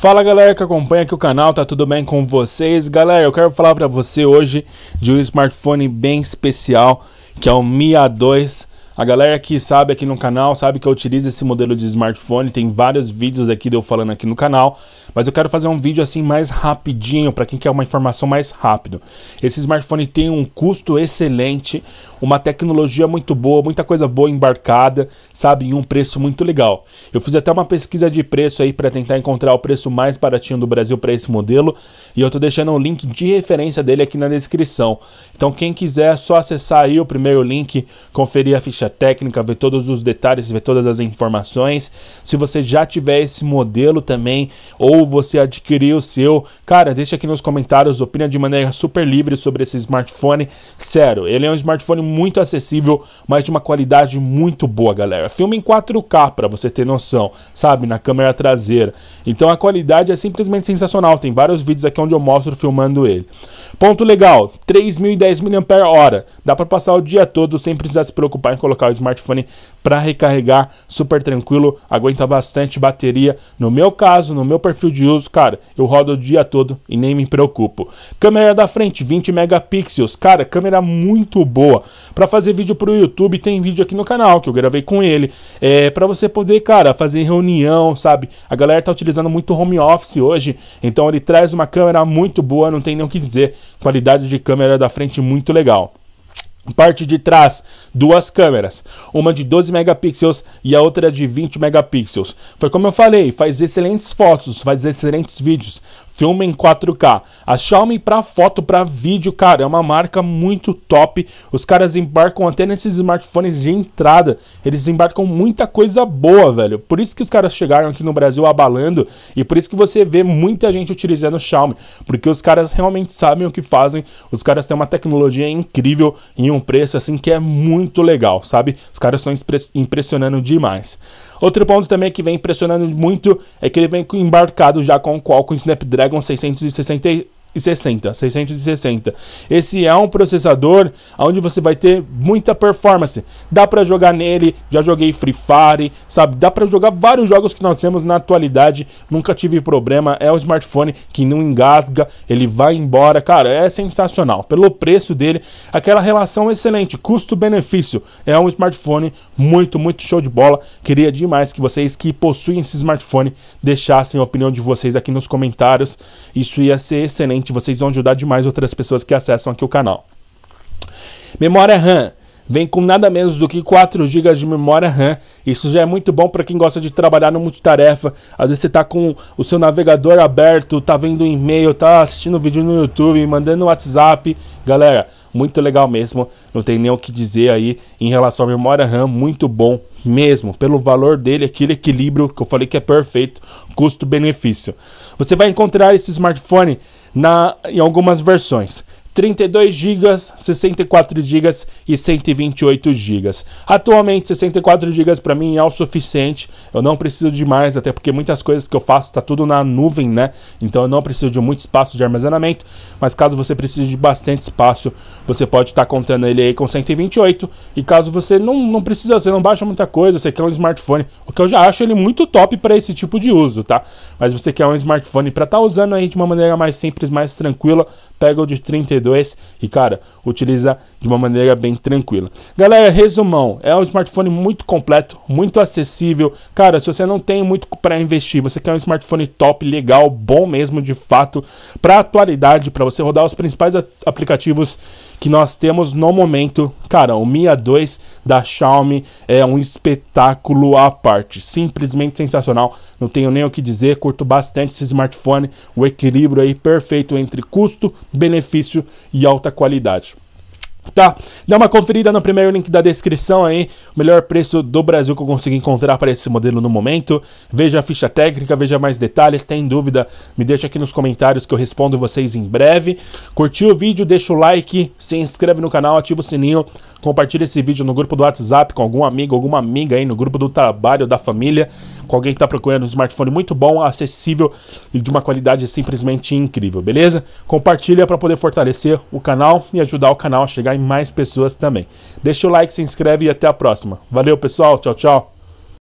Fala galera que acompanha aqui o canal, tá tudo bem com vocês? Galera, eu quero falar para você hoje de um smartphone bem especial, que é o Mi A2 a galera que sabe aqui no canal sabe que eu utilizo esse modelo de smartphone, tem vários vídeos aqui de eu falando aqui no canal, mas eu quero fazer um vídeo assim mais rapidinho para quem quer uma informação mais rápido. Esse smartphone tem um custo excelente, uma tecnologia muito boa, muita coisa boa embarcada, sabe, e um preço muito legal. Eu fiz até uma pesquisa de preço aí para tentar encontrar o preço mais baratinho do Brasil para esse modelo, e eu estou deixando o link de referência dele aqui na descrição. Então quem quiser é só acessar aí o primeiro link, conferir a ficha técnica, ver todos os detalhes, ver todas as informações. Se você já tiver esse modelo também, ou você adquirir o seu, cara, deixa aqui nos comentários, opina de maneira super livre sobre esse smartphone. Sério, ele é um smartphone muito acessível, mas de uma qualidade muito boa, galera. Filma em 4K para você ter noção, sabe, na câmera traseira. Então a qualidade é simplesmente sensacional. Tem vários vídeos aqui onde eu mostro filmando ele. Ponto legal, 3010 mAh. Dá para passar o dia todo sem precisar se preocupar em colocar colocar o smartphone para recarregar, super tranquilo, aguenta bastante bateria. No meu caso, no meu perfil de uso, cara, eu rodo o dia todo e nem me preocupo. Câmera da frente, 20 megapixels, cara, câmera muito boa. Para fazer vídeo para o YouTube, tem vídeo aqui no canal que eu gravei com ele. É para você poder, cara, fazer reunião, sabe? A galera tá utilizando muito home office hoje, então ele traz uma câmera muito boa, não tem nem o que dizer. Qualidade de câmera da frente muito legal. Parte de trás, duas câmeras, uma de 12 megapixels e a outra de 20 megapixels. Foi como eu falei, faz excelentes fotos, faz excelentes vídeos, filma em 4K. A Xiaomi para foto, para vídeo, cara, é uma marca muito top. Os caras embarcam até nesses smartphones de entrada, eles embarcam muita coisa boa, velho. Por isso que os caras chegaram aqui no Brasil abalando e por isso que você vê muita gente utilizando o Xiaomi, porque os caras realmente sabem o que fazem. Os caras têm uma tecnologia incrível e em um preço assim que é muito legal, sabe? Os caras estão impressionando demais. Outro ponto também que vem impressionando muito é que ele vem embarcado já com o Qualcomm Snapdragon 660 660, 660. Esse é um processador onde você vai ter muita performance. Dá para jogar nele, já joguei Free Fire, sabe? Dá para jogar vários jogos que nós temos na atualidade. Nunca tive problema, é um smartphone que não engasga, ele vai embora. Cara, é sensacional. Pelo preço dele, aquela relação é excelente, custo-benefício. É um smartphone muito, muito show de bola. Queria demais que vocês que possuem esse smartphone deixassem a opinião de vocês aqui nos comentários. Isso ia ser excelente vocês vão ajudar demais outras pessoas que acessam aqui o canal. Memória RAM vem com nada menos do que 4 GB de memória RAM. Isso já é muito bom para quem gosta de trabalhar no multitarefa. Às vezes você está com o seu navegador aberto, tá vendo um e-mail, tá assistindo vídeo no YouTube, mandando WhatsApp. Galera, muito legal mesmo. Não tem nem o que dizer aí em relação à memória RAM, muito bom mesmo, pelo valor dele, aquele equilíbrio que eu falei que é perfeito, custo-benefício. Você vai encontrar esse smartphone na, em algumas versões. 32 GB, 64 GB e 128 GB. Atualmente 64 GB para mim é o suficiente. Eu não preciso de mais, até porque muitas coisas que eu faço tá tudo na nuvem, né? Então eu não preciso de muito espaço de armazenamento, mas caso você precise de bastante espaço, você pode estar tá contando ele aí com 128. E caso você não, não precisa, você não baixa muita coisa, você quer um smartphone, o que eu já acho ele muito top para esse tipo de uso, tá? Mas você quer um smartphone para estar tá usando aí de uma maneira mais simples, mais tranquila, pega o de 32 e, cara, utiliza de uma maneira bem tranquila. Galera, resumão, é um smartphone muito completo, muito acessível. Cara, se você não tem muito para investir, você quer um smartphone top, legal, bom mesmo de fato, para atualidade, para você rodar os principais aplicativos que nós temos no momento. Cara, o Mi A2 da Xiaomi é um espetáculo à parte, simplesmente sensacional. Não tenho nem o que dizer, curto bastante esse smartphone, o equilíbrio aí perfeito entre custo, benefício e alta qualidade. Tá? Dá uma conferida no primeiro link da descrição aí, o melhor preço do Brasil que eu consegui encontrar para esse modelo no momento. Veja a ficha técnica, veja mais detalhes, tem dúvida, me deixa aqui nos comentários que eu respondo vocês em breve. Curtiu o vídeo, deixa o like, se inscreve no canal, ativa o sininho, compartilha esse vídeo no grupo do WhatsApp com algum amigo, alguma amiga aí, no grupo do trabalho, da família com alguém que está procurando um smartphone muito bom, acessível e de uma qualidade simplesmente incrível, beleza? Compartilha para poder fortalecer o canal e ajudar o canal a chegar em mais pessoas também. Deixa o like, se inscreve e até a próxima. Valeu, pessoal. Tchau, tchau.